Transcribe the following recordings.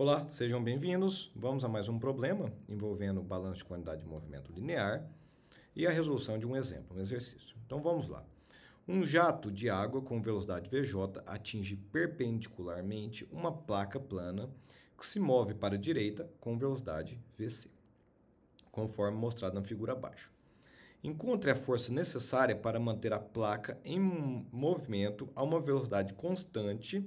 Olá, sejam bem-vindos. Vamos a mais um problema envolvendo o balanço de quantidade de movimento linear e a resolução de um exemplo, um exercício. Então vamos lá. Um jato de água com velocidade VJ atinge perpendicularmente uma placa plana que se move para a direita com velocidade VC, conforme mostrado na figura abaixo. Encontre a força necessária para manter a placa em movimento a uma velocidade constante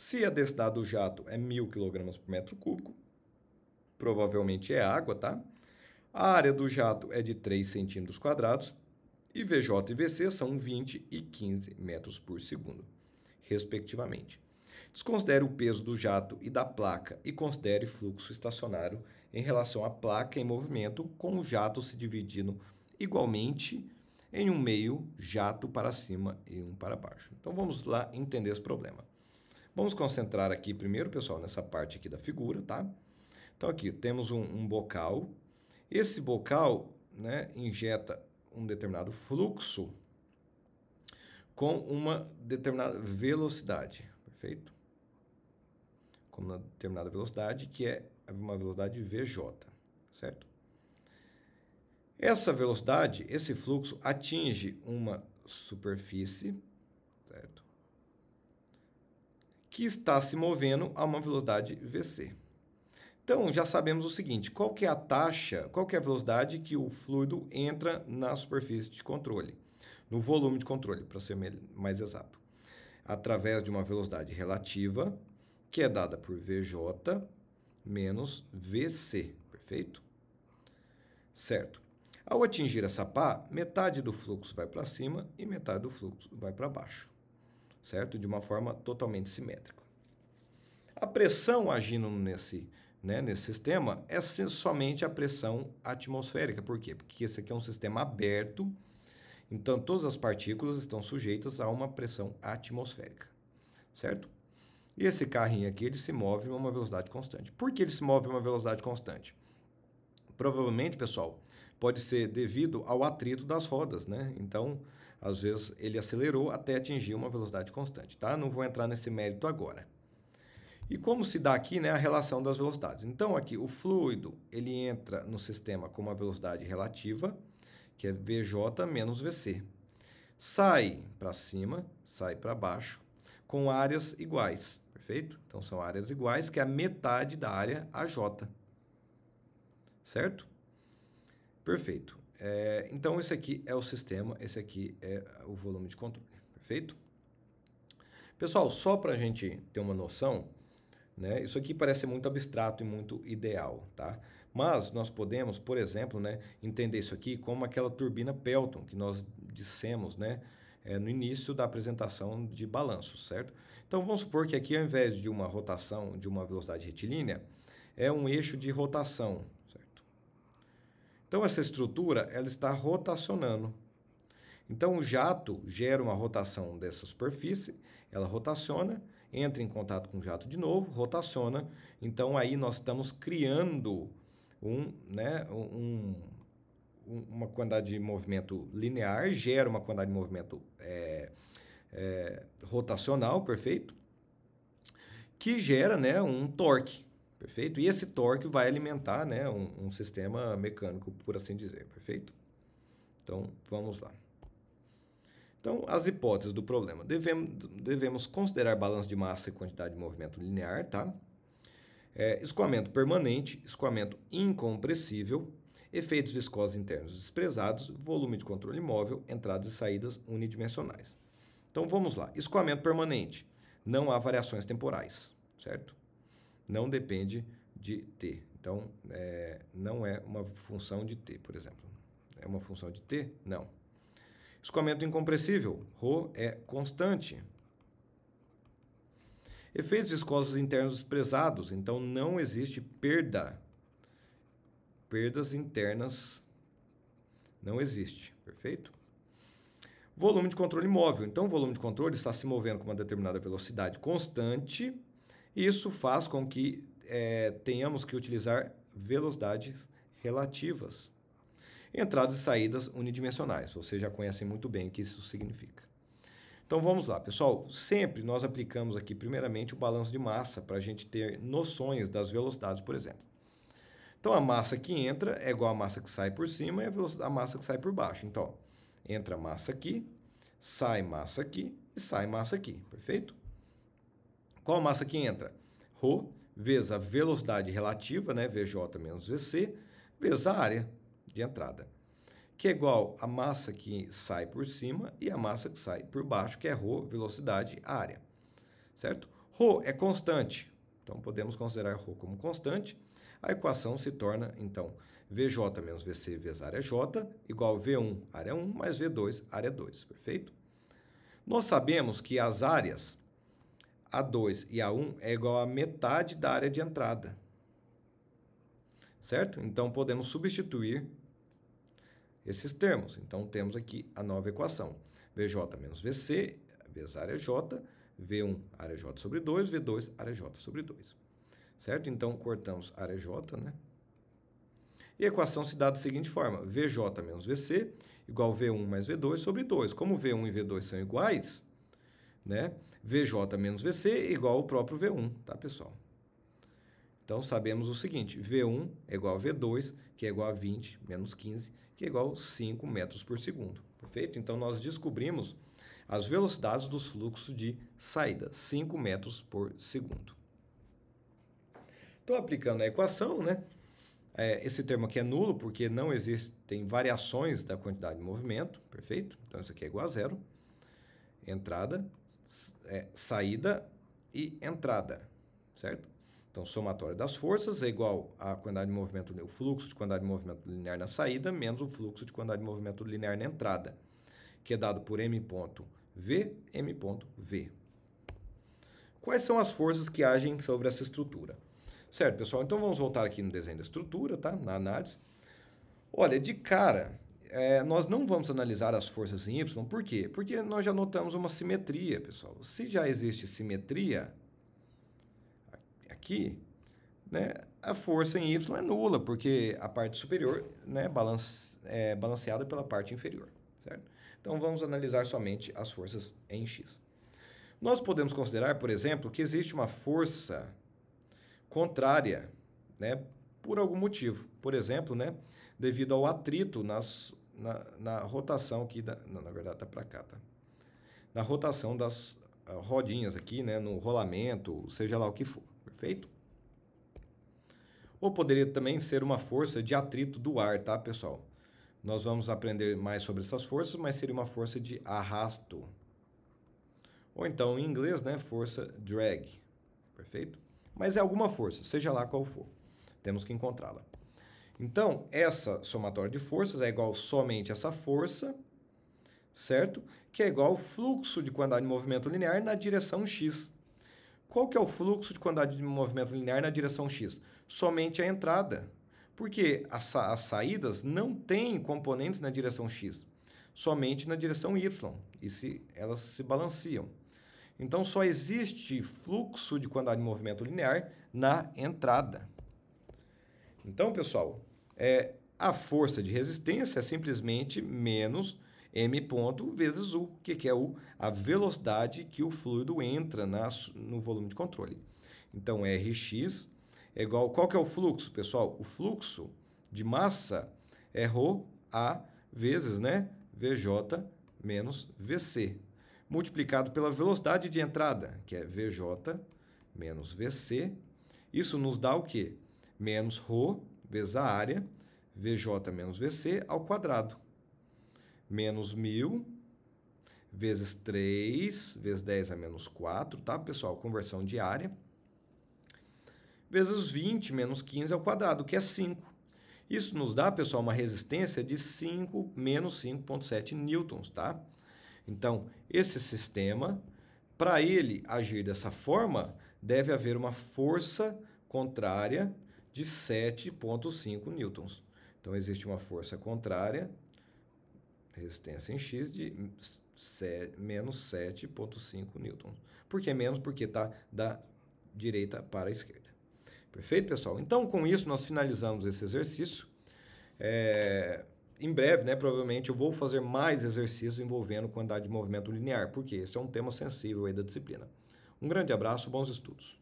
se a densidade do jato é 1.000 kg por metro cúbico, provavelmente é água, tá? A área do jato é de 3 centímetros quadrados e VJ e VC são 20 e 15 metros por segundo, respectivamente. Desconsidere o peso do jato e da placa e considere fluxo estacionário em relação à placa em movimento, com o jato se dividindo igualmente em um meio jato para cima e um para baixo. Então vamos lá entender esse problema. Vamos concentrar aqui primeiro, pessoal, nessa parte aqui da figura, tá? Então, aqui temos um, um bocal. Esse bocal né, injeta um determinado fluxo com uma determinada velocidade, perfeito? Com uma determinada velocidade, que é uma velocidade VJ, certo? Essa velocidade, esse fluxo atinge uma superfície, certo? que está se movendo a uma velocidade vc. Então, já sabemos o seguinte, qual é a taxa, qual é a velocidade que o fluido entra na superfície de controle, no volume de controle, para ser mais exato, através de uma velocidade relativa, que é dada por VJ menos VC, perfeito? Certo. Ao atingir essa pá, metade do fluxo vai para cima e metade do fluxo vai para baixo certo? De uma forma totalmente simétrica. A pressão agindo nesse, né, nesse sistema é somente a pressão atmosférica. Por quê? Porque esse aqui é um sistema aberto, então todas as partículas estão sujeitas a uma pressão atmosférica, certo? E esse carrinho aqui ele se move a uma velocidade constante. Por que ele se move a uma velocidade constante? Provavelmente, pessoal, pode ser devido ao atrito das rodas, né? Então, às vezes ele acelerou até atingir uma velocidade constante, tá? Não vou entrar nesse mérito agora. E como se dá aqui né, a relação das velocidades? Então, aqui o fluido ele entra no sistema com uma velocidade relativa, que é Vj menos Vc. Sai para cima, sai para baixo, com áreas iguais, perfeito? Então, são áreas iguais, que é a metade da área AJ, certo? Perfeito. É, então, esse aqui é o sistema, esse aqui é o volume de controle, perfeito? Pessoal, só para a gente ter uma noção, né, isso aqui parece muito abstrato e muito ideal, tá? Mas nós podemos, por exemplo, né, entender isso aqui como aquela turbina Pelton que nós dissemos né, é, no início da apresentação de balanço, certo? Então, vamos supor que aqui, ao invés de uma rotação de uma velocidade retilínea, é um eixo de rotação, então essa estrutura ela está rotacionando. Então o jato gera uma rotação dessa superfície, ela rotaciona, entra em contato com o jato de novo, rotaciona. Então aí nós estamos criando um, né, um, uma quantidade de movimento linear, gera uma quantidade de movimento é, é, rotacional, perfeito? Que gera né, um torque perfeito? E esse torque vai alimentar né, um, um, sistema mecânico, por assim dizer, perfeito? Então, vamos lá. Então, as hipóteses do problema. Devemos, devemos considerar balanço de massa e quantidade de movimento linear, tá? É, escoamento permanente, escoamento incompressível, efeitos viscosos internos desprezados, volume de controle móvel, entradas e saídas unidimensionais. Então, vamos lá. Escoamento permanente. Não há variações temporais, certo? não depende de T. Então, é, não é uma função de T, por exemplo. É uma função de T? Não. Escoamento incompressível. Rho é constante. Efeitos viscosos internos desprezados, Então, não existe perda. Perdas internas não existe. Perfeito? Volume de controle móvel. Então, o volume de controle está se movendo com uma determinada velocidade constante isso faz com que é, tenhamos que utilizar velocidades relativas. Entradas e saídas unidimensionais. Vocês já conhecem muito bem o que isso significa. Então vamos lá, pessoal. Sempre nós aplicamos aqui, primeiramente, o balanço de massa para a gente ter noções das velocidades, por exemplo. Então a massa que entra é igual à massa que sai por cima e a massa que sai por baixo. Então, entra massa aqui, sai massa aqui e sai massa aqui, perfeito? Qual massa que entra? Rho vezes a velocidade relativa, né, VJ menos VC, vezes a área de entrada, que é igual a massa que sai por cima e a massa que sai por baixo, que é Rho, velocidade, área. Certo? Rho é constante, então podemos considerar Rho como constante. A equação se torna, então, VJ menos VC vezes área J, igual a V1, área 1, mais V2, área 2, perfeito? Nós sabemos que as áreas a2 e A1 é igual a metade da área de entrada. Certo? Então, podemos substituir esses termos. Então, temos aqui a nova equação. VJ menos VC, vezes área J, V1, área J sobre 2, V2, área J sobre 2. Certo? Então, cortamos área J, né? E a equação se dá da seguinte forma. VJ menos VC igual V1 mais V2 sobre 2. Como V1 e V2 são iguais, né? VJ menos VC igual o próprio V1, tá, pessoal? Então, sabemos o seguinte, V1 é igual a V2, que é igual a 20 menos 15, que é igual a 5 metros por segundo, perfeito? Então, nós descobrimos as velocidades dos fluxos de saída, 5 metros por segundo. Estou aplicando a equação, né? É, esse termo aqui é nulo porque não existem variações da quantidade de movimento, perfeito? Então, isso aqui é igual a zero. Entrada é, saída e entrada, certo? Então, somatório das forças é igual à quantidade de movimento, o fluxo de quantidade de movimento linear na saída, menos o fluxo de quantidade de movimento linear na entrada, que é dado por m ponto v, m ponto v. Quais são as forças que agem sobre essa estrutura? Certo, pessoal? Então, vamos voltar aqui no desenho da estrutura, tá? Na análise. Olha, de cara, é, nós não vamos analisar as forças em Y, por quê? Porque nós já notamos uma simetria, pessoal. Se já existe simetria aqui, né, a força em Y é nula, porque a parte superior né, balance, é balanceada pela parte inferior, certo? Então vamos analisar somente as forças em X. Nós podemos considerar, por exemplo, que existe uma força contrária, né, por algum motivo. Por exemplo, né, devido ao atrito nas, na, na rotação aqui, da, não, na verdade tá para cá, tá? Na rotação das ah, rodinhas aqui, né, no rolamento, seja lá o que for, perfeito? Ou poderia também ser uma força de atrito do ar, tá, pessoal? Nós vamos aprender mais sobre essas forças, mas seria uma força de arrasto. Ou então, em inglês, né, força drag, perfeito? Mas é alguma força, seja lá qual for. Temos que encontrá-la. Então, essa somatória de forças é igual somente essa força, certo? Que é igual ao fluxo de quantidade de movimento linear na direção x. Qual que é o fluxo de quantidade de movimento linear na direção x? Somente a entrada, porque as, sa as saídas não têm componentes na direção x, somente na direção y, e se elas se balanceiam. Então, só existe fluxo de quantidade de movimento linear na entrada. Então, pessoal, é, a força de resistência é simplesmente menos m ponto vezes u, que, que é u a velocidade que o fluido entra na, no volume de controle. Então, Rx é igual... Qual que é o fluxo, pessoal? O fluxo de massa é ρ a vezes né, Vj menos Vc, multiplicado pela velocidade de entrada, que é Vj menos Vc. Isso nos dá o quê? menos ρ vezes a área, VJ menos VC ao quadrado. Menos 1.000 vezes 3, vezes 10 a é menos 4, tá, pessoal? Conversão de área. Vezes 20 menos 15 ao quadrado, que é 5. Isso nos dá, pessoal, uma resistência de 5, menos 5,7 newtons, tá? Então, esse sistema, para ele agir dessa forma, deve haver uma força contrária de 7,5 newtons. Então existe uma força contrária, resistência em X, de menos 7,5 newtons. Por que menos? Porque está da direita para a esquerda. Perfeito, pessoal? Então, com isso, nós finalizamos esse exercício. É, em breve, né, provavelmente, eu vou fazer mais exercícios envolvendo quantidade de movimento linear, porque esse é um tema sensível aí da disciplina. Um grande abraço, bons estudos.